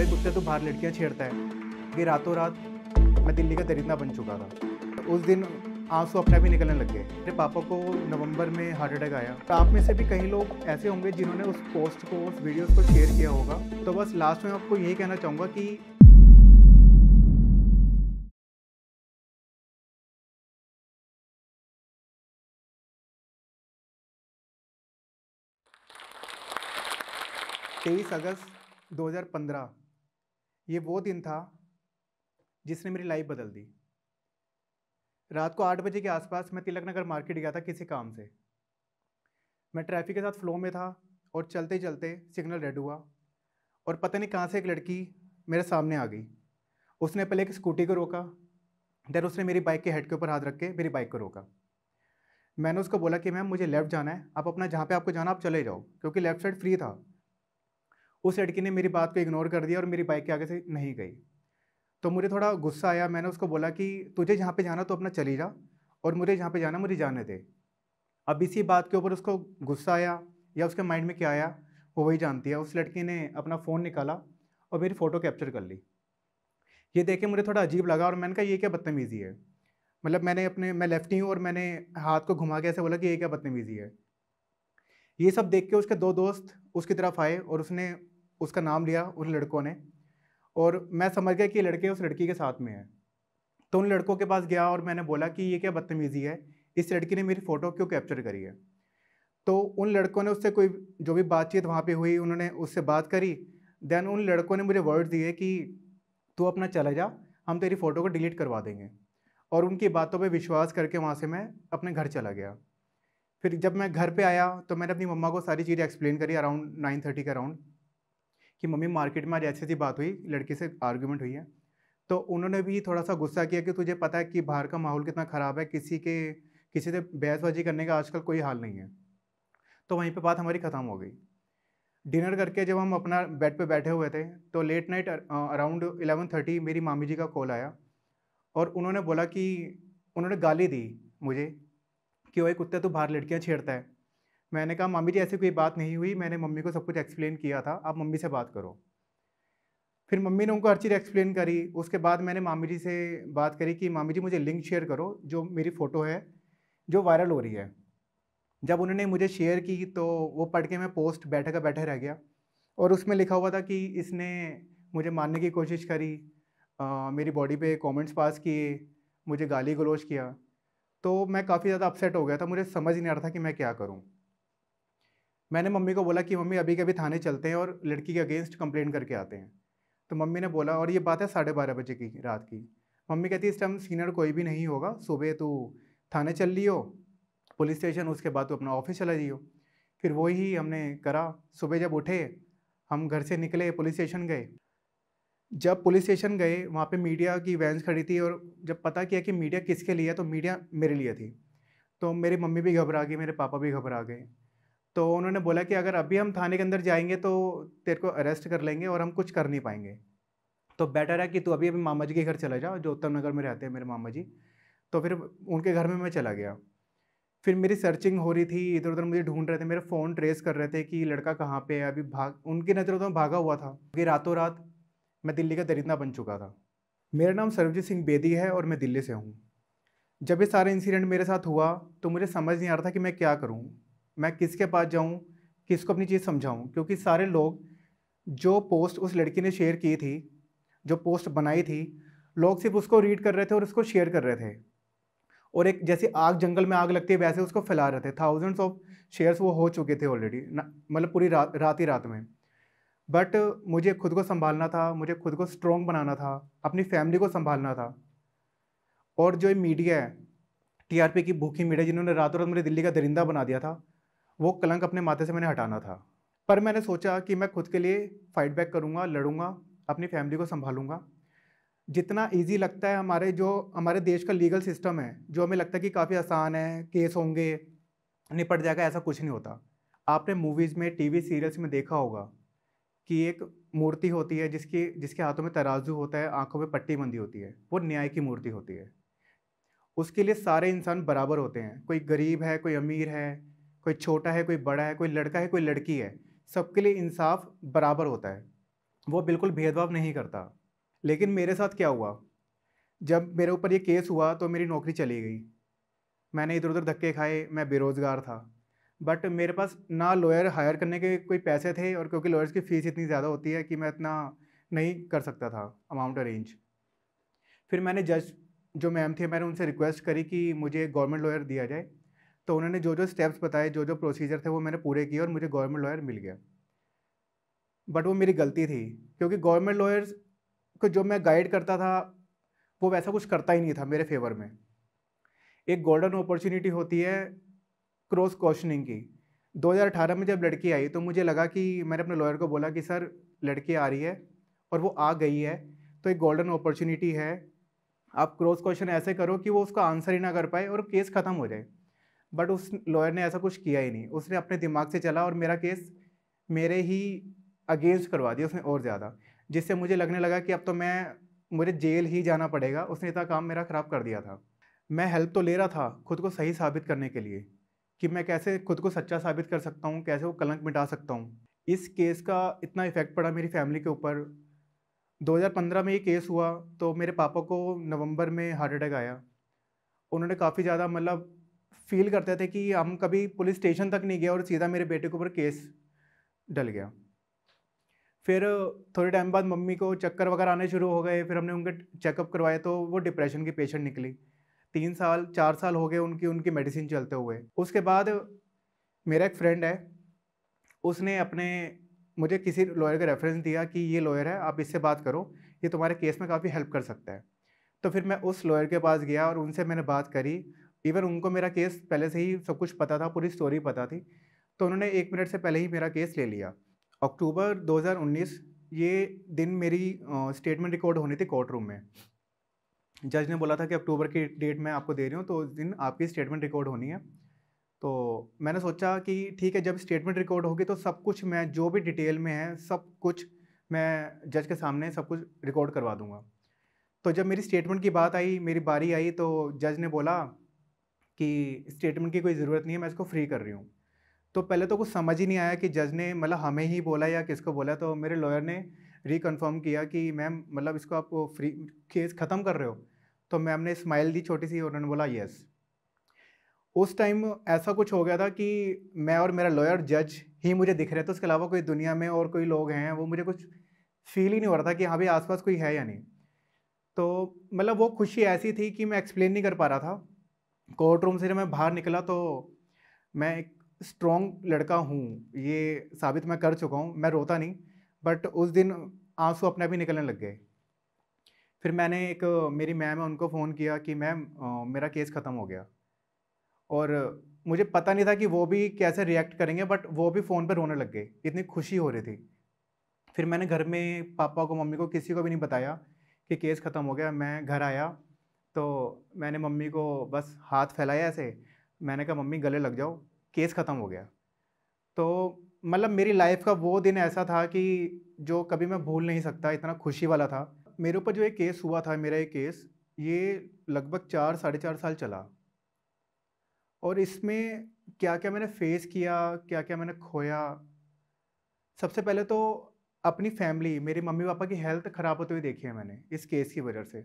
एक कुत्ते तो बाहर लड़कियाँ छेड़ता है कि रातों रात मैं दिल्ली का दरिंदा बन चुका था उस दिन आंसू अपने भी निकलने लग गए मेरे पापा को नवंबर में हार्ट अटैक आया तो आप में से भी कई लोग ऐसे होंगे जिन्होंने उस पोस्ट को उस वीडियो को शेयर किया होगा तो बस लास्ट में आपको यही कहना चाहूँगा कि तेईस अगस्त 2015 ये वो दिन था जिसने मेरी लाइफ बदल दी रात को आठ बजे के आसपास मैं तिलक नगर मार्केट गया था किसी काम से मैं ट्रैफिक के साथ फ्लो में था और चलते चलते सिग्नल रेड हुआ और पता नहीं कहाँ से एक लड़की मेरे सामने आ गई उसने पहले एक स्कूटी को रोका देन उसने मेरी बाइक के हेड के ऊपर हाथ रख के मेरी बाइक को रोका मैंने उसको बोला कि मैम मुझे लेफ़्ट जाना है आप अपना जहाँ पे आपको जाना आप चले जाओ क्योंकि लेफ़्ट साइड फ्री था उस लड़की ने मेरी बात को इग्नोर कर दिया और मेरी बाइक के आगे से नहीं गई तो मुझे थोड़ा गुस्सा आया मैंने उसको बोला कि तुझे जहाँ पे जाना तो अपना चली जा और मुझे जहाँ पे जाना मुझे जाने दे अब इसी बात के ऊपर उसको गुस्सा आया या उसके माइंड में क्या आया वो वही जानती है उस लड़की ने अपना फ़ोन निकाला और मेरी फ़ोटो कैप्चर कर ली ये देख के मुझे थोड़ा अजीब लगा और मैंने कहा ये क्या बदतमीज़ी है मतलब मैंने अपने मैं लेफ्टी हूँ और मैंने हाथ को घुमा के ऐसे बोला कि ये क्या बदतमीज़ी है ये सब देख के उसके दो दोस्त उसकी तरफ आए और उसने उसका नाम लिया उन लड़कों ने और मैं समझ गया कि लड़के उस लड़की के साथ में है तो उन लड़कों के पास गया और मैंने बोला कि ये क्या बदतमीज़ी है इस लड़की ने मेरी फ़ोटो क्यों कैप्चर करी है तो उन लड़कों ने उससे कोई जो भी बातचीत वहाँ पे हुई उन्होंने उससे बात करी देन उन लड़कों ने मुझे वर्ड दिए कि तू अपना चला जा हम तेरी फ़ोटो को डिलीट करवा देंगे और उनकी बातों पे विश्वास करके वहाँ से मैं अपने घर चला गया फिर जब मैं घर पे आया तो मैंने अपनी मम्मा को सारी चीज़ें एक्सप्लेन करी अराउंड नाइन थर्टी के अराउंड कि मम्मी मार्केट में आज ऐसी ऐसी बात हुई लड़के से आर्ग्यूमेंट हुई है तो उन्होंने भी थोड़ा सा गुस्सा किया कि तुझे पता है कि बाहर का माहौल कितना ख़राब है किसी के किसी से बहसबाजी करने का आजकल कोई हाल नहीं है तो वहीं पर बात हमारी ख़त्म हो गई डिनर करके जब हम अपना बेड पर बैठे हुए थे तो late night around eleven thirty मेरी मामी जी का कॉल आया और उन्होंने बोला कि उन्होंने गाली दी मुझे कि वही कुत्ते तो बाहर लड़कियाँ छेड़ता है मैंने कहा मम्मी जी ऐसी कोई बात नहीं हुई मैंने मम्मी को सब कुछ एक्सप्लेन किया था आप मम्मी से बात करो फिर मम्मी ने उनको हर चीज़ एक्सप्लेन करी उसके बाद मैंने मामी जी से बात करी कि मामी जी मुझे लिंक शेयर करो जो मेरी फ़ोटो है जो वायरल हो रही है जब उन्होंने मुझे शेयर की तो वो पढ़ के मैं पोस्ट बैठे का बैठे रह गया और उसमें लिखा हुआ था कि इसने मुझे मारने की कोशिश करी आ, मेरी बॉडी पे कमेंट्स पास किए मुझे गाली गलोच किया तो मैं काफ़ी ज़्यादा अपसेट हो गया था मुझे समझ नहीं आ रहा था कि मैं क्या करूँ मैंने मम्मी को बोला कि मम्मी अभी कभी थाने चलते हैं और लड़की के अगेंस्ट कंप्लेंट करके आते हैं तो मम्मी ने बोला और ये बात है साढ़े बारह बजे की रात की मम्मी कहती है इस टाइम सीनियर कोई भी नहीं होगा सुबह तू थाने चल लियो पुलिस स्टेशन उसके बाद तो अपना ऑफिस चला जियो फिर वही हमने करा सुबह जब उठे हम घर से निकले पुलिस स्टेशन गए जब पुलिस स्टेशन गए वहाँ पे मीडिया की वैंस खड़ी थी और जब पता किया कि मीडिया किसके लिए तो मीडिया मेरे लिए थी तो मेरी मम्मी भी घबरा गई मेरे पापा भी घबरा गए तो उन्होंने बोला कि अगर अभी हम थाने के अंदर जाएंगे तो तेरे को अरेस्ट कर लेंगे और हम कुछ कर नहीं पाएंगे तो बेटर है कि तू अभी अभी मामा जी के घर चला जाओ जो उत्तम नगर में रहते हैं मेरे मामा जी तो फिर उनके घर में मैं चला गया फिर मेरी सर्चिंग हो रही थी इधर उधर मुझे ढूंढ रहे थे मेरा फ़ोन ट्रेस कर रहे थे कि लड़का कहाँ पे है अभी भाग उनकी नज़रों तो भागा हुआ था कि रातों रात मैं दिल्ली का दरिंदा बन चुका था मेरा नाम सरवजीत सिंह बेदी है और मैं दिल्ली से हूँ जब ये सारा इंसिडेंट मेरे साथ हुआ तो मुझे समझ नहीं आ रहा था कि मैं क्या करूँ मैं किसके पास जाऊँ किसको अपनी चीज़ समझाऊँ क्योंकि सारे लोग जो पोस्ट उस लड़की ने शेयर की थी जो पोस्ट बनाई थी लोग सिर्फ उसको रीड कर रहे थे और उसको शेयर कर रहे थे और एक जैसे आग जंगल में आग लगती है वैसे उसको फैला रहे थे थाउजेंड्स ऑफ शेयर्स वो हो चुके थे ऑलरेडी मतलब पूरी रात रात ही रात में बट uh, मुझे खुद को संभालना था मुझे खुद को स्ट्रॉन्ग बनाना था अपनी फैमिली को संभालना था और जो मीडिया है टीआरपी की भूखी मीडिया जिन्होंने रातों रात मुझे दिल्ली का दरिंदा बना दिया था वो कलंक अपने माथे से मैंने हटाना था पर मैंने सोचा कि मैं खुद के लिए फाइट बैक करूँगा लड़ूंगा अपनी फैमिली को संभालूंगा जितना इजी लगता है हमारे जो हमारे देश का लीगल सिस्टम है जो हमें लगता है कि काफ़ी आसान है केस होंगे निपट जाएगा ऐसा कुछ नहीं होता आपने मूवीज़ में टीवी सीरियल्स में देखा होगा कि एक मूर्ति होती है जिसकी जिसके हाथों में तराजू होता है आंखों में पट्टी बंदी होती है वो न्याय की मूर्ति होती है उसके लिए सारे इंसान बराबर होते हैं कोई गरीब है कोई अमीर है कोई छोटा है कोई बड़ा है कोई लड़का है कोई लड़की है सबके लिए इंसाफ बराबर होता है वो बिल्कुल भेदभाव नहीं करता लेकिन मेरे साथ क्या हुआ जब मेरे ऊपर ये केस हुआ तो मेरी नौकरी चली गई मैंने इधर उधर धक्के खाए मैं बेरोज़गार था बट मेरे पास ना लॉयर हायर करने के कोई पैसे थे और क्योंकि लॉयर्स की फ़ीस इतनी ज़्यादा होती है कि मैं इतना नहीं कर सकता था अमाउंट अरेंज फिर मैंने जज जो मैम थे मैंने उनसे रिक्वेस्ट करी कि मुझे गवर्नमेंट लॉयर दिया जाए तो उन्होंने जो जो स्टेप्स बताए जो जो प्रोसीजर थे वो मैंने पूरे किए और मुझे गवर्नमेंट लॉयर मिल गया बट वो मेरी गलती थी क्योंकि गवर्नमेंट लॉयर्स को जो मैं गाइड करता था वो वैसा कुछ करता ही नहीं था मेरे फेवर में एक गोल्डन अपॉर्चुनिटी होती है क्रॉस क्वेश्चनिंग की 2018 में जब लड़की आई तो मुझे लगा कि मैंने अपने लॉयर को बोला कि सर लड़की आ रही है और वो आ गई है तो एक गोल्डन अपॉर्चुनिटी है आप क्रॉस क्वेश्चन ऐसे करो कि वो उसका आंसर ही ना कर पाए और केस ख़त्म हो जाए बट उस लॉयर ने ऐसा कुछ किया ही नहीं उसने अपने दिमाग से चला और मेरा केस मेरे ही अगेंस्ट करवा दिया उसने और ज़्यादा जिससे मुझे लगने लगा कि अब तो मैं मुझे जेल ही जाना पड़ेगा उसने इतना काम मेरा ख़राब कर दिया था मैं हेल्प तो ले रहा था खुद को सही साबित करने के लिए कि मैं कैसे खुद को सच्चा साबित कर सकता हूँ कैसे वो कलंक मिटा सकता हूँ इस केस का इतना इफ़ेक्ट पड़ा मेरी फैमिली के ऊपर 2015 में ये केस हुआ तो मेरे पापा को नवंबर में हार्ट अटैक आया उन्होंने काफ़ी ज़्यादा मतलब फील करते थे कि हम कभी पुलिस स्टेशन तक नहीं गए और सीधा मेरे बेटे के ऊपर केस डल गया फिर थोड़े टाइम बाद मम्मी को चक्कर वगैरह आने शुरू हो गए फिर हमने उनके चेकअप करवाए तो वो डिप्रेशन की पेशेंट निकली तीन साल चार साल हो गए उनकी उनकी मेडिसिन चलते हुए उसके बाद मेरा एक फ्रेंड है उसने अपने मुझे किसी लॉयर का रेफरेंस दिया कि ये लॉयर है आप इससे बात करो ये तुम्हारे केस में काफ़ी हेल्प कर सकता है तो फिर मैं उस लॉयर के पास गया और उनसे मैंने बात करी इवन उनको मेरा केस पहले से ही सब कुछ पता था पूरी स्टोरी पता थी तो उन्होंने एक मिनट से पहले ही मेरा केस ले लिया अक्टूबर 2019 ये दिन मेरी स्टेटमेंट रिकॉर्ड होनी थी कोर्ट रूम में जज ने बोला था कि अक्टूबर की डेट मैं आपको दे रही हूँ तो उस दिन आपकी स्टेटमेंट रिकॉर्ड होनी है तो मैंने सोचा कि ठीक है जब स्टेटमेंट रिकॉर्ड होगी तो सब कुछ मैं जो भी डिटेल में है सब कुछ मैं जज के सामने सब कुछ रिकॉर्ड करवा दूँगा तो जब मेरी स्टेटमेंट की बात आई मेरी बारी आई तो जज ने बोला कि स्टेटमेंट की कोई ज़रूरत नहीं है मैं इसको फ्री कर रही हूँ तो पहले तो कुछ समझ ही नहीं आया कि जज ने मतलब हमें ही बोला या किसको बोला तो मेरे लॉयर ने रिकन्फर्म किया कि मैम मतलब इसको आप फ्री केस ख़त्म कर रहे हो तो मैम ने स्माइल दी छोटी सी उन्होंने बोला यस उस टाइम ऐसा कुछ हो गया था कि मैं और मेरा लॉयर जज ही मुझे दिख रहे थे तो उसके अलावा कोई दुनिया में और कोई लोग हैं वो मुझे कुछ फील ही नहीं हो रहा था कि हाँ भाई आसपास कोई है या नहीं तो मतलब वो खुशी ऐसी थी कि मैं एक्सप्लेन नहीं कर पा रहा था कोर्ट रूम से जब मैं बाहर निकला तो मैं एक स्ट्रॉन्ग लड़का हूँ ये साबित मैं कर चुका हूँ मैं रोता नहीं बट उस दिन आंसू अपने आप ही निकलने लग गए फिर मैंने एक मेरी मैम है उनको फ़ोन किया कि मैम मेरा केस ख़त्म हो गया और मुझे पता नहीं था कि वो भी कैसे रिएक्ट करेंगे बट वो भी फ़ोन पर रोने लग गए इतनी खुशी हो रही थी फिर मैंने घर में पापा को मम्मी को किसी को भी नहीं बताया कि केस ख़त्म हो गया मैं घर आया तो मैंने मम्मी को बस हाथ फैलाया ऐसे मैंने कहा मम्मी गले लग जाओ केस ख़त्म हो गया तो मतलब मेरी लाइफ का वो दिन ऐसा था कि जो कभी मैं भूल नहीं सकता इतना खुशी वाला था मेरे ऊपर जो एक केस हुआ था मेरा एक केस ये लगभग चार साढ़े चार साल चला और इसमें क्या क्या मैंने फेस किया क्या क्या मैंने खोया सबसे पहले तो अपनी फैमिली मेरे मम्मी पापा की हेल्थ ख़राब होते हुए देखी है मैंने इस केस की वजह से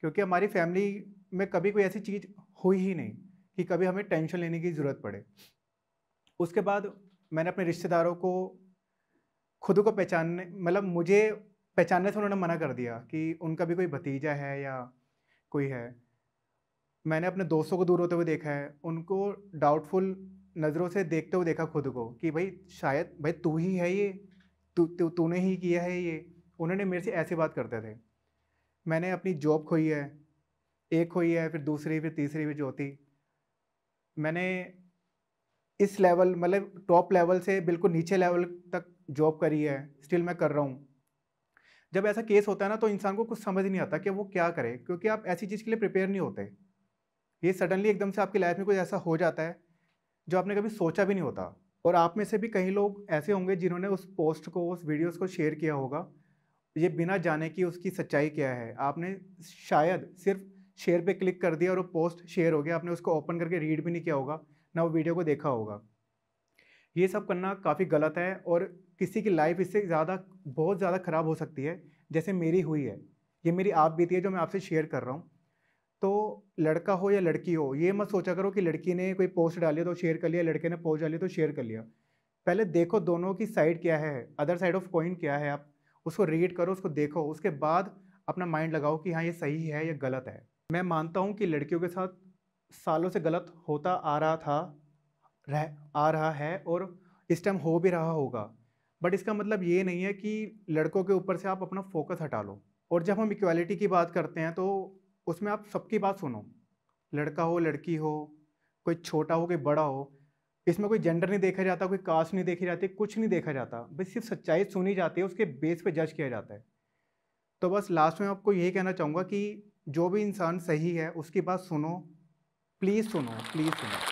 क्योंकि हमारी फैमिली में कभी कोई ऐसी चीज़ हुई ही नहीं कि कभी हमें टेंशन लेने की ज़रूरत पड़े उसके बाद मैंने अपने रिश्तेदारों को खुद को पहचानने मतलब मुझे पहचानने से उन्होंने मना कर दिया कि उनका भी कोई भतीजा है या कोई है मैंने अपने दोस्तों को दूर होते हुए देखा है उनको डाउटफुल नज़रों से देखते हुए देखा खुद को कि भाई शायद भाई तू ही है ये तू तू तूने ही किया है ये उन्होंने मेरे से ऐसी बात करते थे मैंने अपनी जॉब खोई है एक खोई है फिर दूसरी फिर तीसरी फिर चौथी मैंने इस लेवल मतलब टॉप लेवल से बिल्कुल नीचे लेवल तक जॉब करी है स्टिल मैं कर रहा हूँ जब ऐसा केस होता है ना तो इंसान को कुछ समझ नहीं आता कि वो क्या करे क्योंकि आप ऐसी चीज़ के लिए प्रिपेयर नहीं होते ये सडनली एकदम से आपकी लाइफ में कुछ ऐसा हो जाता है जो आपने कभी सोचा भी नहीं होता और आप में से भी कई लोग ऐसे होंगे जिन्होंने उस पोस्ट को उस वीडियोस को शेयर किया होगा ये बिना जाने की उसकी सच्चाई क्या है आपने शायद सिर्फ शेयर पे क्लिक कर दिया और वो पोस्ट शेयर हो गया आपने उसको ओपन करके रीड भी नहीं किया होगा ना वो वीडियो को देखा होगा ये सब करना काफ़ी गलत है और किसी की लाइफ इससे ज़्यादा बहुत ज़्यादा ख़राब हो सकती है जैसे मेरी हुई है ये मेरी आप बीती है जो मैं आपसे शेयर कर रहा हूँ तो लड़का हो या लड़की हो ये मत सोचा करो कि लड़की ने कोई पोस्ट डाली तो शेयर कर लिया लड़के ने पोस्ट डाली तो शेयर कर लिया पहले देखो दोनों की साइड क्या है अदर साइड ऑफ कॉइन क्या है आप उसको रीड करो उसको देखो उसके बाद अपना माइंड लगाओ कि हाँ ये सही है या गलत है मैं मानता हूँ कि लड़कियों के साथ सालों से गलत होता आ रहा था रह आ रहा है और इस टाइम हो भी रहा होगा बट इसका मतलब ये नहीं है कि लड़कों के ऊपर से आप अपना फोकस हटा लो और जब हम इक्वालिटी की बात करते हैं तो उसमें आप सबकी बात सुनो लड़का हो लड़की हो कोई छोटा हो कोई बड़ा हो इसमें कोई जेंडर नहीं देखा जाता कोई कास्ट नहीं देखी जाती कुछ नहीं देखा जाता बस सिर्फ सच्चाई सुनी जाती है उसके बेस पर जज किया जाता है तो बस लास्ट में आपको यही कहना चाहूँगा कि जो भी इंसान सही है उसकी बात सुनो प्लीज सुनो प्लीज सुनो